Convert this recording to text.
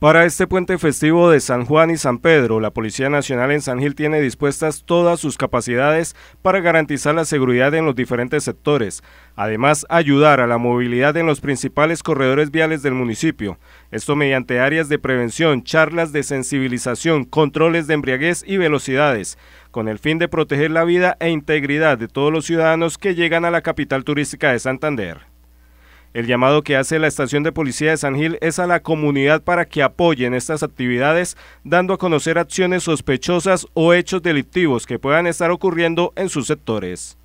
Para este puente festivo de San Juan y San Pedro, la Policía Nacional en San Gil tiene dispuestas todas sus capacidades para garantizar la seguridad en los diferentes sectores, además ayudar a la movilidad en los principales corredores viales del municipio, esto mediante áreas de prevención, charlas de sensibilización, controles de embriaguez y velocidades, con el fin de proteger la vida e integridad de todos los ciudadanos que llegan a la capital turística de Santander. El llamado que hace la estación de policía de San Gil es a la comunidad para que apoyen estas actividades, dando a conocer acciones sospechosas o hechos delictivos que puedan estar ocurriendo en sus sectores.